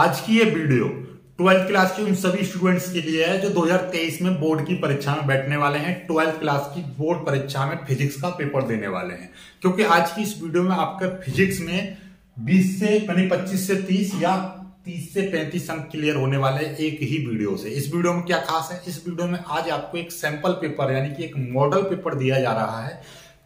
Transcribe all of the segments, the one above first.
आज की ये वीडियो ट्वेल्थ क्लास के उन सभी स्टूडेंट्स के लिए है जो 2023 में बोर्ड की परीक्षा में बैठने वाले हैं ट्वेल्थ क्लास की बोर्ड परीक्षा में फिजिक्स का पेपर देने वाले हैं क्योंकि आज की इस वीडियो में आपका फिजिक्स में 20 से यानी 25 से 30 या 30 से 35 अंक क्लियर होने वाले एक ही वीडियो से इस वीडियो में क्या खास है इस वीडियो में आज आपको एक सैंपल पेपर यानी कि एक मॉडल पेपर दिया जा रहा है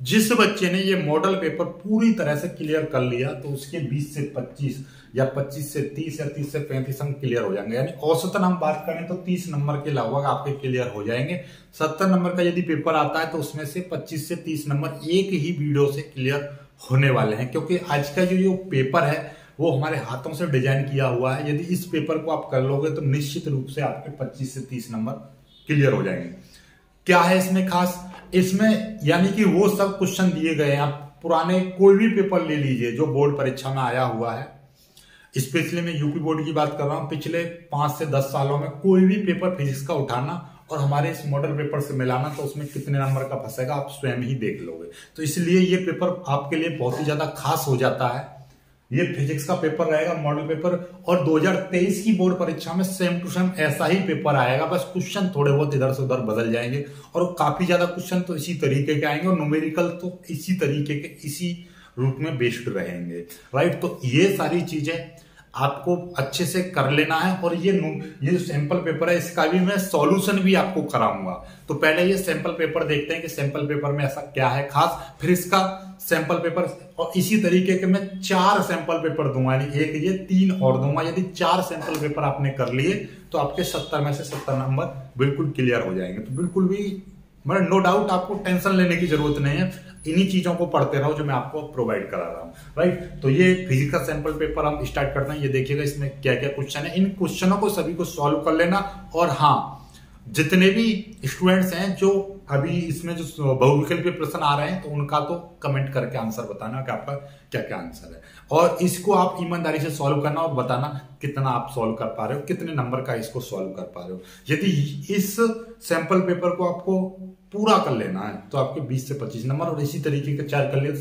जिस बच्चे ने ये मॉडल पेपर पूरी तरह से क्लियर कर लिया तो उसके 20 से 25 या 25 से 30 या 30 से 35 अंक क्लियर हो जाएंगे यानी औसतन हम बात करें तो 30 नंबर के लगभग आपके क्लियर हो जाएंगे 70 नंबर का यदि पेपर आता है तो उसमें से 25 से 30 नंबर एक ही वीडियो से क्लियर होने वाले हैं क्योंकि आज का जो जो पेपर है वो हमारे हाथों से डिजाइन किया हुआ है यदि इस पेपर को आप कर लोगे तो निश्चित रूप से आपके पच्चीस से तीस नंबर क्लियर हो जाएंगे क्या है इसमें खास इसमें यानी कि वो सब क्वेश्चन दिए गए हैं आप पुराने कोई भी पेपर ले लीजिए जो बोर्ड परीक्षा में आया हुआ है स्पेशली मैं यूपी बोर्ड की बात कर रहा हूँ पिछले पांच से दस सालों में कोई भी पेपर फिजिक्स का उठाना और हमारे इस मॉडल पेपर से मिलाना तो उसमें कितने नंबर का फंसेगा आप स्वयं ही देख लोगे तो इसलिए ये पेपर आपके लिए बहुत ही ज़्यादा खास हो जाता है ये फिजिक्स का पेपर रहेगा मॉडल पेपर और 2023 की बोर्ड परीक्षा में सेम टू सेम ऐसा ही पेपर आएगा बस क्वेश्चन थोड़े बहुत इधर से उधर बदल जाएंगे और काफी ज्यादा क्वेश्चन तो इसी तरीके के आएंगे और न्यूमेरिकल तो इसी तरीके के इसी रूप में बेस्ड रहेंगे राइट तो ये सारी चीजें आपको अच्छे से कर लेना है और ये ये जो सैंपल पेपर है इसका भी मैं सॉल्यूशन भी आपको कराऊंगा तो पहले ये सैंपल पेपर देखते हैं कि सैंपल पेपर में ऐसा क्या है खास फिर इसका सैंपल पेपर और इसी तरीके के मैं चार सैंपल पेपर दूंगा यानी एक ये तीन और दूंगा यदि चार सैंपल पेपर आपने कर लिए तो आपके सत्तर में से सत्तर नंबर बिल्कुल क्लियर हो जाएंगे तो बिल्कुल भी मतलब नो डाउट आपको टेंशन लेने की जरूरत नहीं है इन्हीं चीजों को पढ़ते रहो जो मैं आपको प्रोवाइड करा रहा हूँ राइट तो ये फिजिकल सैंपल पेपर हम स्टार्ट करते हैं ये देखिएगा इसमें क्या क्या क्वेश्चन है इन क्वेश्चनों को सभी को सॉल्व कर लेना और हाँ जितने भी स्टूडेंट्स हैं जो अभी इसमें जो बहुविकल्पीय प्रश्न आ रहे हैं तो उनका तो कमेंट करके आंसर बताना कि आपका क्या क्या आंसर है और इसको आप ईमानदारी से सॉल्व करना और बताना कितना आप सॉल्व कर पा रहे हो कितने नंबर का इसको सॉल्व कर पा रहे हो यदि इस सैंपल पेपर को आपको पूरा कर लेना है तो आपके 20 से 25 नंबर और इसी तरीके के चार कर ले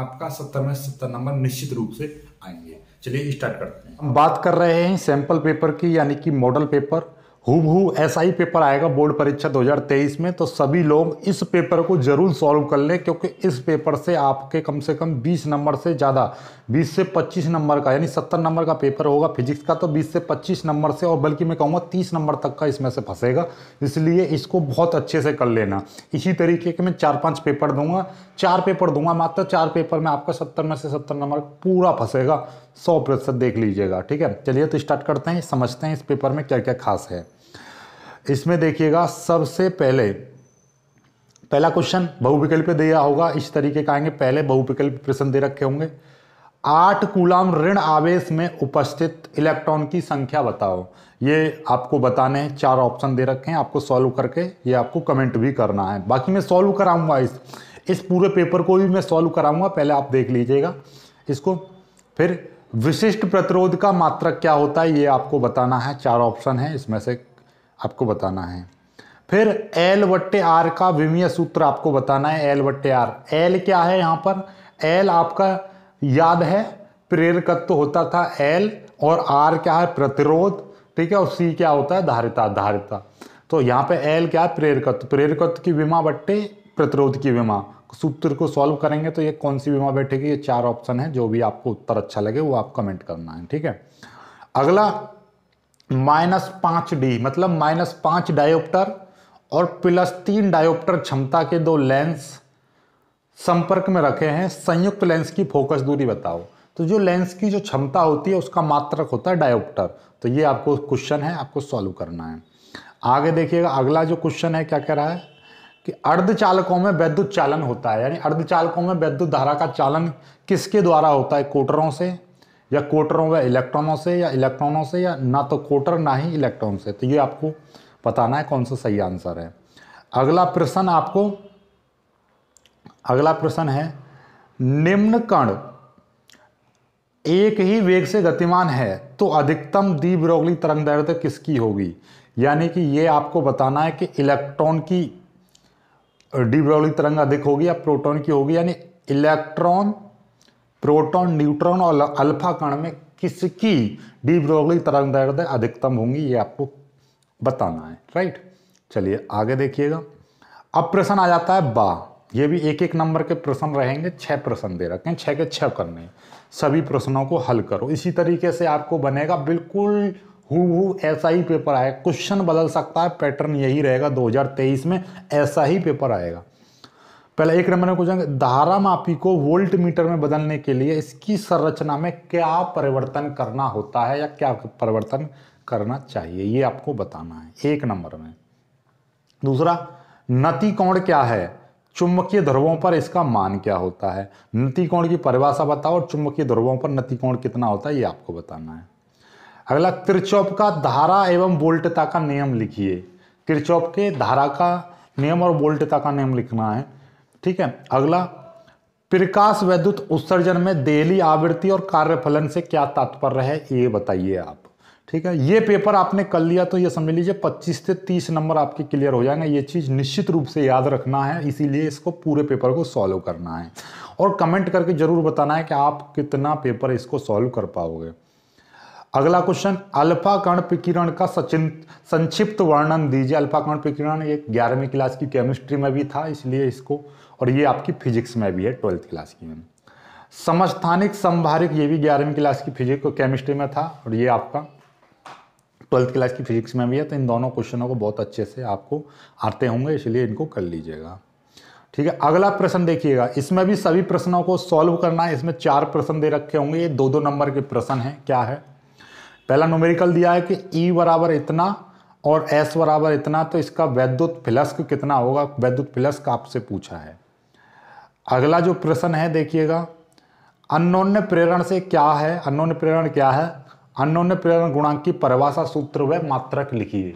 आपका सत्तर में सत्तर नंबर निश्चित रूप से आएंगे चलिए स्टार्ट करते हैं हम बात कर रहे हैं सैंपल पेपर की यानी कि मॉडल पेपर हु ऐसा ही पेपर आएगा बोर्ड परीक्षा 2023 में तो सभी लोग इस पेपर को जरूर सॉल्व कर लें क्योंकि इस पेपर से आपके कम से कम 20 नंबर से ज़्यादा 20 से 25 नंबर का यानी 70 नंबर का पेपर होगा फिजिक्स का तो 20 से 25 नंबर से और बल्कि मैं कहूँगा 30 नंबर तक का इसमें से फंसेगा इसलिए इसको बहुत अच्छे से कर लेना इसी तरीके के मैं चार पाँच पेपर दूंगा चार पेपर दूंगा मात्र चार पेपर में आपका सत्तर में से सत्तर नंबर पूरा फंसेगा सौ प्रतिशत देख लीजिएगा ठीक है चलिए तो स्टार्ट करते हैं समझते हैं इस पेपर में क्या क्या खास है इसमें देखिएगा सबसे पहले पहला क्वेश्चन बहुविकल्प दिया होगा इस तरीके का आएंगे पहले बहुविकल्प प्रश्न दे रखे होंगे आठ कूलाम ऋण आवेश में उपस्थित इलेक्ट्रॉन की संख्या बताओ ये आपको बताने हैं चार ऑप्शन दे रखे हैं आपको सॉल्व करके ये आपको कमेंट भी करना है बाकी मैं सॉल्व कराऊंगा इस इस पूरे पेपर को भी मैं सॉल्व कराऊंगा पहले आप देख लीजिएगा इसको फिर विशिष्ट प्रतिरोध का मात्रक क्या होता है ये आपको बताना है चार ऑप्शन है इसमें से आपको बताना है फिर एल वट्टे आर का विमीय सूत्र आपको बताना है एल वट्टे आर एल क्या है यहाँ पर एल आपका याद है प्रेरकत्व होता था एल और आर क्या है प्रतिरोध ठीक है और सी क्या होता है धारिता धारिता तो यहाँ पे एल क्या है प्रेरकत्व प्रेरकत्व की विमा बट्टे प्रतिरोध की विमा सूत्र को सॉल्व करेंगे तो ये कौन सी विमा बैठेगी ये चार ऑप्शन है जो भी आपको उत्तर अच्छा लगे वो आप कमेंट करना है ठीक है अगला माइनस पाँच डी मतलब माइनस पाँच डायोप्टर और प्लस तीन डायोप्टर क्षमता के दो लेंस संपर्क में रखे हैं संयुक्त लेंस की फोकस दूरी बताओ तो जो लेंस की जो क्षमता होती है उसका मात्रक होता है डायोप्टर तो ये आपको क्वेश्चन है आपको सॉल्व करना है आगे देखिएगा अगला जो क्वेश्चन है क्या कह रहा है कि अर्धचालकों में वैद्युत चालन होता है यानी अर्धचालकों में वैद्युत धारा का चालन किसके द्वारा होता है कोटरों से या कोटर होगा इलेक्ट्रॉनों से या इलेक्ट्रॉनों से या ना तो कोटर ना ही इलेक्ट्रॉन से तो ये आपको बताना है कौन सा सही आंसर है अगला प्रश्न आपको अगला प्रश्न है निम्न कण एक ही वेग से गतिमान है तो अधिकतम दीप रोगली तरंग दर्द किसकी होगी यानी कि ये आपको बताना है कि इलेक्ट्रॉन की डी तरंग अधिक होगी या प्रोटॉन की होगी यानी इलेक्ट्रॉन प्रोटॉन न्यूट्रॉन और अल्फा कण में किसकी डी ब्रोगली तरंग दर्द अधिकतम होंगी ये आपको बताना है राइट चलिए आगे देखिएगा अब प्रश्न आ जाता है बा ये भी एक एक नंबर के प्रश्न रहेंगे छः प्रश्न दे रखे हैं छः के छः करने सभी प्रश्नों को हल करो इसी तरीके से आपको बनेगा बिल्कुल हु ऐसा ही पेपर आएगा क्वेश्चन बदल सकता है पैटर्न यही रहेगा 2023 में ऐसा ही पेपर आएगा पहला एक नंबर में पूछेंगे धारा मापी को वोल्ट मीटर में बदलने के लिए इसकी संरचना में क्या परिवर्तन करना होता है या क्या परिवर्तन करना चाहिए ये आपको बताना है एक नंबर में दूसरा नती कोण क्या है चुंबकीय ध्रुवों पर इसका मान क्या होता है नती कोण की परिभाषा बताओ और चुंबकीय ध्रुवों पर नती कोण कितना होता है ये आपको बताना है अगला किरचौप का धारा एवं वोल्टता का नियम लिखिए किरचौप के धारा का नियम और वोल्टता का नियम लिखना है ठीक है अगला प्रकाश वैद्युत उत्सर्जन में देली आवृत्ति और कार्यफलन से क्या तात्पर्य है ये बताइए आप ठीक है ये पेपर आपने कर लिया तो ये समझ लीजिए 25 से 30 नंबर आपके क्लियर हो जाएंगे ये चीज़ निश्चित रूप से याद रखना है इसीलिए इसको पूरे पेपर को सॉल्व करना है और कमेंट करके ज़रूर बताना है कि आप कितना पेपर इसको सॉल्व कर पाओगे अगला क्वेश्चन अल्फा कर्ण विकिरण का सचिन संक्षिप्त वर्णन दीजिए अल्फा कर्ण विकिरण एक ग्यारहवीं क्लास की केमिस्ट्री में भी था इसलिए इसको और ये आपकी फिजिक्स में भी है ट्वेल्थ क्लास की में समस्थानिक संभारिक ये भी ग्यारहवीं क्लास की फिजिक्स केमिस्ट्री में था और ये आपका ट्वेल्थ क्लास की फिजिक्स में भी है तो इन दोनों क्वेश्चनों को बहुत अच्छे से आपको आते होंगे इसलिए इनको कर लीजिएगा ठीक है अगला प्रश्न देखिएगा इसमें भी सभी प्रश्नों को सॉल्व करना है इसमें चार प्रश्न दे रखे होंगे ये दो दो नंबर के प्रश्न हैं क्या है पहला नोमेरिकल दिया है कि ई e बराबर इतना और एस बराबर इतना तो इसका वैद्युत फ्लस्क कितना होगा वैद्युत फ्लस्क आपसे पूछा है अगला जो प्रश्न है देखिएगा अनोन्य प्रेरण से क्या है अनोन्य प्रेरण क्या है अनोन्य प्रेरण गुणांक की परिभाषा सूत्र व मात्रक लिखिए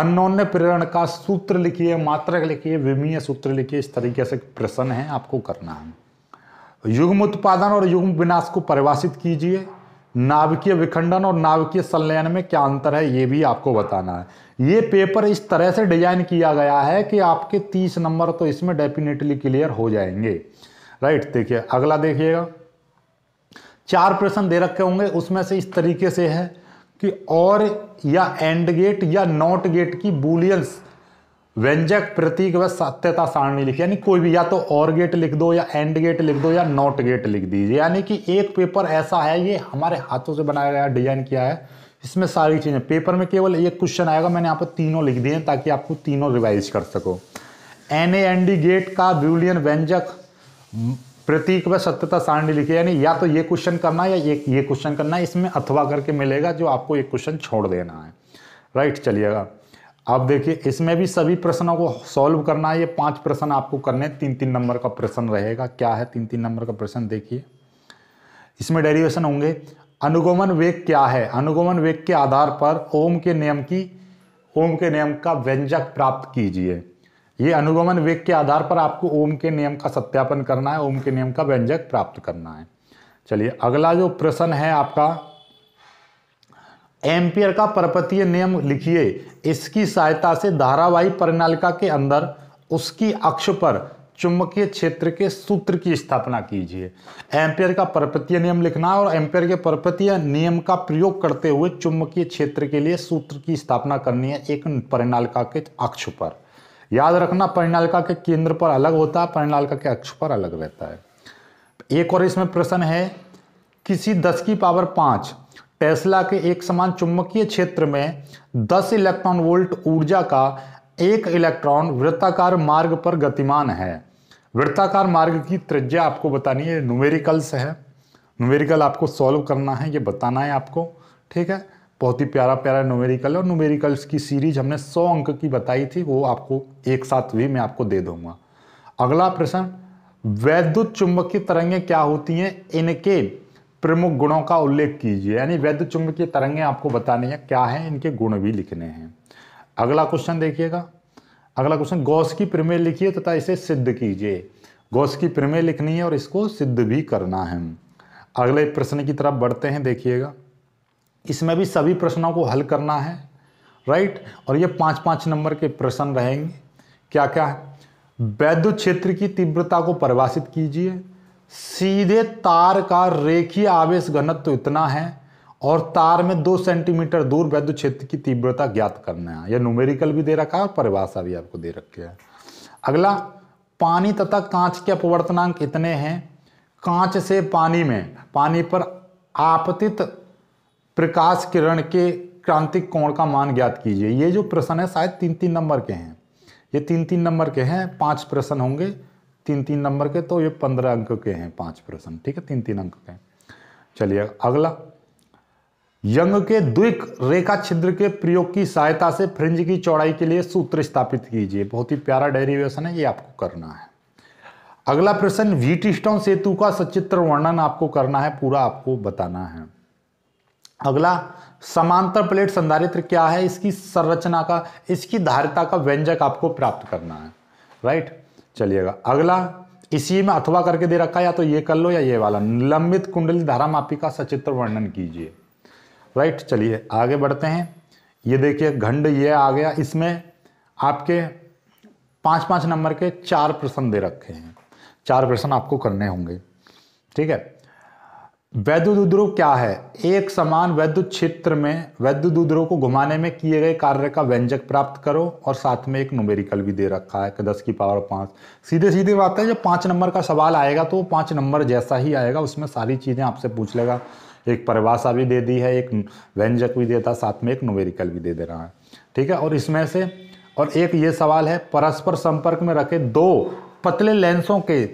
अनोन्य प्रेरण का सूत्र लिखिए मात्रक लिखिए विमीय सूत्र लिखिए इस तरीके से प्रश्न है आपको करना है युग्म उत्पादन और युग्म विनाश को परिभाषित कीजिए नाभिकीय विखंडन और नाभिकीय संलयन में क्या अंतर है ये भी आपको बताना है ये पेपर इस तरह से डिजाइन किया गया है कि आपके तीस नंबर तो इसमें डेफिनेटली क्लियर हो जाएंगे राइट देखिए अगला देखिएगा चार प्रश्न दे रखे होंगे उसमें से इस तरीके से है कि और या एंड गेट या नॉट गेट की बुलियंस व्यंजक प्रतीक व सत्यता सारणी लिखी यानी कोई भी या तो और गेट लिख दो या एंड गेट लिख दो या नॉट गेट लिख दीजिए यानी कि एक पेपर ऐसा है ये हमारे हाथों से बनाया गया डिजाइन किया है इसमें सारी चीज़ें पेपर में केवल एक क्वेश्चन आएगा मैंने यहाँ पर तीनों लिख दिए हैं ताकि आपको तीनों रिवाइज कर सको एन एन डी गेट का ब्यूलियन व्यंजक प्रतीक व सत्यता सारणी लिखी यानी या तो ये क्वेश्चन करना है या ये क्वेश्चन करना है इसमें अथवा करके मिलेगा जो आपको एक क्वेश्चन छोड़ देना है राइट चलिएगा अब देखिए इसमें भी सभी प्रश्नों को सॉल्व करना है ये पांच प्रश्न आपको करने तीन तीन नंबर का प्रश्न रहेगा क्या है तीन तीन नंबर का प्रश्न देखिए इसमें डेरिवेशन होंगे अनुगमन वेग क्या है अनुगमन वेग के आधार पर ओम के नियम की ओम के नियम का व्यंजक प्राप्त कीजिए ये अनुगमन वेग के आधार पर आपको ओम के नियम का सत्यापन करना है ओम के नियम का व्यंजक प्राप्त करना है चलिए अगला जो प्रश्न है आपका एम्पियर का परपतीय नियम लिखिए इसकी सहायता से धारावाही परिणालिका के अंदर उसकी अक्ष पर चुंबकीय क्षेत्र के सूत्र की स्थापना कीजिए एम्पियर का परपतीय नियम लिखना और एम्पियर के परपतीय नियम का प्रयोग करते हुए चुंबकीय क्षेत्र के लिए सूत्र की स्थापना करनी है एक परिणालिका के अक्ष पर याद रखना परिणालिका के केंद्र पर अलग होता है परिणालिका के अक्ष पर अलग रहता है एक और इसमें प्रश्न है किसी दस की पावर पाँच टेस्ला के एक समान चुंबकीय क्षेत्र में 10 इलेक्ट्रॉन वोल्ट ऊर्जा का एक इलेक्ट्रॉन वृत्ताकार मार्ग पर गतिमान है वृत्ताकार मार्ग की त्रिज्या आपको बतानी है न्यूमेरिकल्स है न्यूमेरिकल आपको सॉल्व करना है ये बताना है आपको ठीक है बहुत ही प्यारा प्यारा न्यूमेरिकल और न्यूमेरिकल्स की सीरीज हमने 100 अंक की बताई थी वो आपको एक साथ भी मैं आपको दे दूंगा अगला प्रश्न वैद्युत चुंबकीय तरंगें क्या होती हैं इनके प्रमुख गुणों का उल्लेख कीजिए यानी वैद्य चुंबकीय तरंगें आपको बतानी है क्या है इनके गुण भी लिखने हैं अगला क्वेश्चन देखिएगा अगला क्वेश्चन गौस की प्रमेय लिखिए तथा इसे सिद्ध कीजिए गौस की प्रमेय लिखनी है और इसको सिद्ध भी करना है अगले प्रश्न की तरफ बढ़ते हैं देखिएगा इसमें भी सभी प्रश्नों को हल करना है राइट और ये पाँच पाँच नंबर के प्रश्न रहेंगे क्या क्या है वैद्य क्षेत्र की तीव्रता को परिभाषित कीजिए सीधे तार का रेखीय आवेश घनत्व तो इतना है और तार में दो सेंटीमीटर दूर वैद्य क्षेत्र की तीव्रता ज्ञात करना है यह न्यूमेरिकल भी दे रखा है और परिभाषा भी आपको दे रखी है अगला पानी तथा कांच के अपवर्तनांक इतने हैं कांच से पानी में पानी पर आपतित प्रकाश किरण के क्रांतिक कोण का मान ज्ञात कीजिए ये जो प्रश्न है शायद तीन तीन नंबर के हैं ये तीन तीन नंबर के हैं पांच प्रश्न होंगे तीन तीन नंबर के तो ये पंद्रह अंक के हैं पांच प्रश्न ठीक है तीन तीन अंक के चलिए अगला यंग के द्विक रेखा छिद्र के प्रयोग की सहायता से फ्रिंज की चौड़ाई के लिए सूत्र स्थापित कीजिए बहुत ही प्यारा डेरिवेशन है ये आपको करना है अगला प्रश्न वीटिस्टोन सेतु का सचित्र वर्णन आपको करना है पूरा आपको बताना है अगला समांतर प्लेट संधारित्र क्या है इसकी संरचना का इसकी धारिता का व्यंजक आपको प्राप्त करना है राइट चलिएगा अगला इसी में अथवा करके दे रखा है या तो ये कर लो या ये वाला लंबित कुंडली धारा मापी का सचित्र वर्णन कीजिए राइट चलिए आगे बढ़ते हैं ये देखिए घंड ये आ गया इसमें आपके पांच पांच नंबर के चार प्रश्न दे रखे हैं चार प्रश्न आपको करने होंगे ठीक है वैद्युत उद्रोह क्या है एक समान वैद्युत क्षेत्र में वैद्युत उद्रोह को घुमाने में किए गए कार्य का व्यंजक प्राप्त करो और साथ में एक नोमेरिकल भी दे रखा है कि दस की पावर पाँच सीधे सीधे बात है जब पाँच नंबर का सवाल आएगा तो पाँच नंबर जैसा ही आएगा उसमें सारी चीज़ें आपसे पूछ लेगा एक परिभाषा भी दे दी है एक व्यंजक भी देता साथ में एक नोमेरिकल भी दे दे रहा है ठीक है और इसमें से और एक ये सवाल है परस्पर संपर्क में रखे दो पतले लेंसों के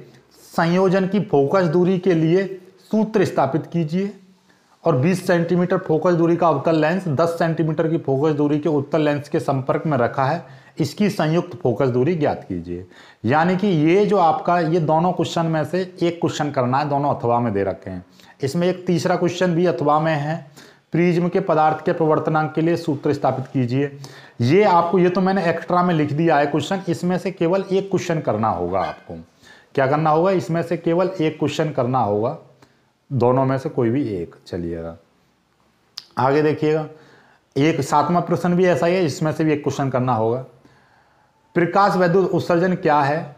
संयोजन की फोकस दूरी के लिए सूत्र स्थापित कीजिए और 20 सेंटीमीटर फोकस दूरी का अवतल लेंस 10 सेंटीमीटर की फोकस दूरी के उत्तर लेंस के संपर्क में रखा है इसकी संयुक्त फोकस दूरी ज्ञात कीजिए यानी कि ये जो आपका ये दोनों क्वेश्चन में से एक क्वेश्चन करना है दोनों अथवा में दे रखे हैं इसमें एक तीसरा क्वेश्चन भी अथवा में है प्रिज्म के पदार्थ के प्रवर्तनांक के लिए सूत्र स्थापित कीजिए ये आपको ये तो मैंने एक्स्ट्रा में लिख दिया है क्वेश्चन इसमें से केवल एक क्वेश्चन करना होगा आपको क्या करना होगा इसमें से केवल एक क्वेश्चन करना होगा दोनों में से कोई भी एक चलिएगा आगे देखिएगा एक सातवां प्रश्न भी ऐसा ही है इसमें से भी एक क्वेश्चन करना होगा प्रकाश वैद्युत उत्सर्जन क्या है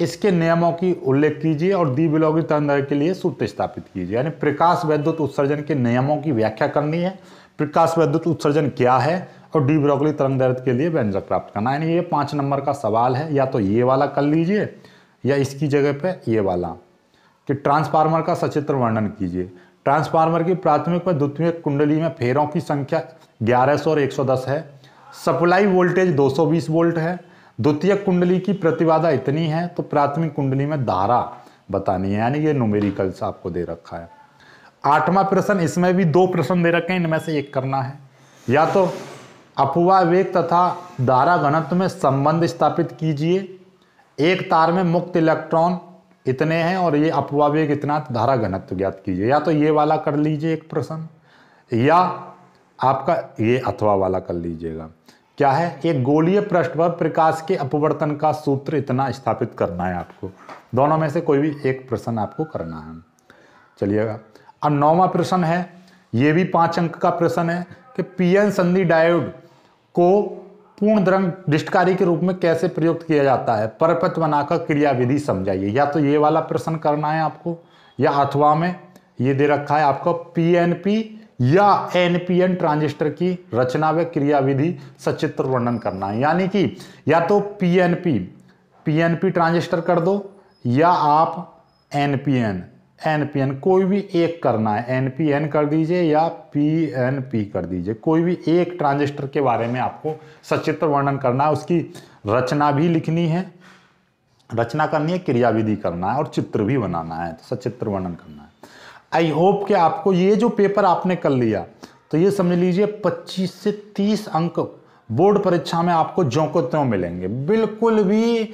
इसके नियमों की उल्लेख कीजिए और दी बिलोगी तरंग के लिए सूत्र स्थापित कीजिए यानी प्रकाश वैद्युत उत्सर्जन के नियमों की व्याख्या करनी है प्रकाश वैद्युत उत्सर्जन क्या है और डी ब्रोकली तरंग दर्द के लिए व्यंजक प्राप्त करना यानी ये पाँच नंबर का सवाल है या तो ये वाला कर लीजिए या इसकी जगह पे ये वाला कि ट्रांसफार्मर का सचित्र वर्णन कीजिए ट्रांसफार्मर की प्राथमिक व द्वितीयक कुंडली में फेरों की संख्या 1100 और 110 है सप्लाई वोल्टेज 220 वोल्ट है द्वितीय कुंडली की प्रतिबाधा इतनी है तो प्राथमिक कुंडली में धारा बतानी है यानी ये नोमेरिकल्स आपको दे रखा है आठवां प्रश्न इसमें भी दो प्रश्न दे रखे हैं इनमें से एक करना है या तो अपवा वेग तथा धारा घनत्व में संबंध स्थापित कीजिए एक तार में मुक्त इलेक्ट्रॉन इतने हैं और ये अपवावेग इतना धारा घनत्व ज्ञात कीजिए या तो ये वाला कर लीजिए एक प्रश्न या आपका ये अथवा वाला कर लीजिएगा क्या है एक गोलीय पृष्ठ पर प्रकाश के अपवर्तन का सूत्र इतना स्थापित करना है आपको दोनों में से कोई भी एक प्रश्न आपको करना है चलिएगा अब नौवा प्रश्न है ये भी पांच अंक का प्रश्न है कि पीएन संधि डायोड को पूर्ण द्रंग दृष्टकारी के रूप में कैसे प्रयुक्त किया जाता है परपथ बनाकर क्रियाविधि समझाइए या तो ये वाला प्रश्न करना है आपको या अथवा में ये दे रखा है आपको पीएनपी या एनपीएन ट्रांजिस्टर की रचना व क्रियाविधि सचित्र वर्णन करना है यानी कि या तो पीएनपी पीएनपी ट्रांजिस्टर कर दो या आप एनपीएन एन पी एन कोई भी एक करना है एन पी एन कर दीजिए या पी एन पी कर दीजिए कोई भी एक ट्रांजिस्टर के बारे में आपको सचित्र वर्णन करना है उसकी रचना भी लिखनी है रचना करनी है क्रियाविधि करना है और चित्र भी बनाना है तो सचित्र वर्णन करना है आई होप कि आपको ये जो पेपर आपने कर लिया तो ये समझ लीजिए 25 से 30 अंक बोर्ड परीक्षा में आपको जो को त्यों मिलेंगे बिल्कुल भी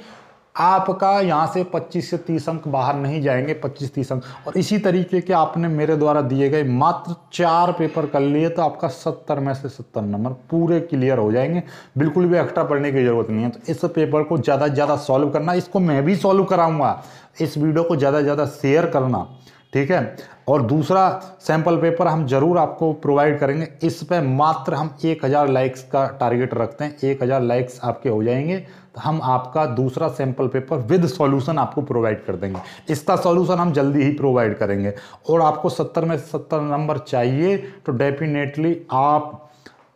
आपका यहाँ से 25 से 30 अंक बाहर नहीं जाएंगे 25 30 अंक और इसी तरीके के आपने मेरे द्वारा दिए गए मात्र चार पेपर कर लिए तो आपका 70 में से 70 नंबर पूरे क्लियर हो जाएंगे बिल्कुल भी एक्स्ट्रा पढ़ने की ज़रूरत नहीं है तो इस पेपर को ज़्यादा से ज़्यादा सॉल्व करना इसको मैं भी सॉल्व कराऊंगा इस वीडियो को ज़्यादा से ज़्यादा शेयर करना ठीक है और दूसरा सैंपल पेपर हम ज़रूर आपको प्रोवाइड करेंगे इस पर मात्र हम एक हज़ार लाइक्स का टारगेट रखते हैं एक हज़ार लाइक्स आपके हो जाएंगे तो हम आपका दूसरा सैंपल पेपर विद सॉल्यूशन आपको प्रोवाइड कर देंगे इसका सॉल्यूशन हम जल्दी ही प्रोवाइड करेंगे और आपको सत्तर में सत्तर नंबर चाहिए तो डेफिनेटली आप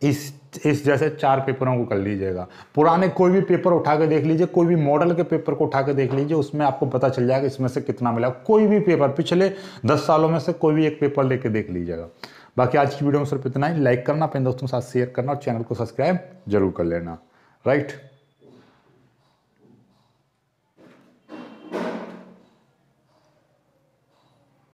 इस इस जैसे चार पेपरों को कर लीजिएगा पुराने कोई भी पेपर उठा के देख लीजिए कोई भी मॉडल के पेपर को उठा के देख लीजिए उसमें आपको पता चल जाएगा इसमें से कितना मिला कोई भी पेपर पिछले दस सालों में से कोई भी एक पेपर लेके देख लीजिएगा बाकी आज की वीडियो में सिर्फ इतना ही लाइक करना अपने दोस्तों के साथ शेयर करना और चैनल को सब्सक्राइब जरूर कर लेना राइट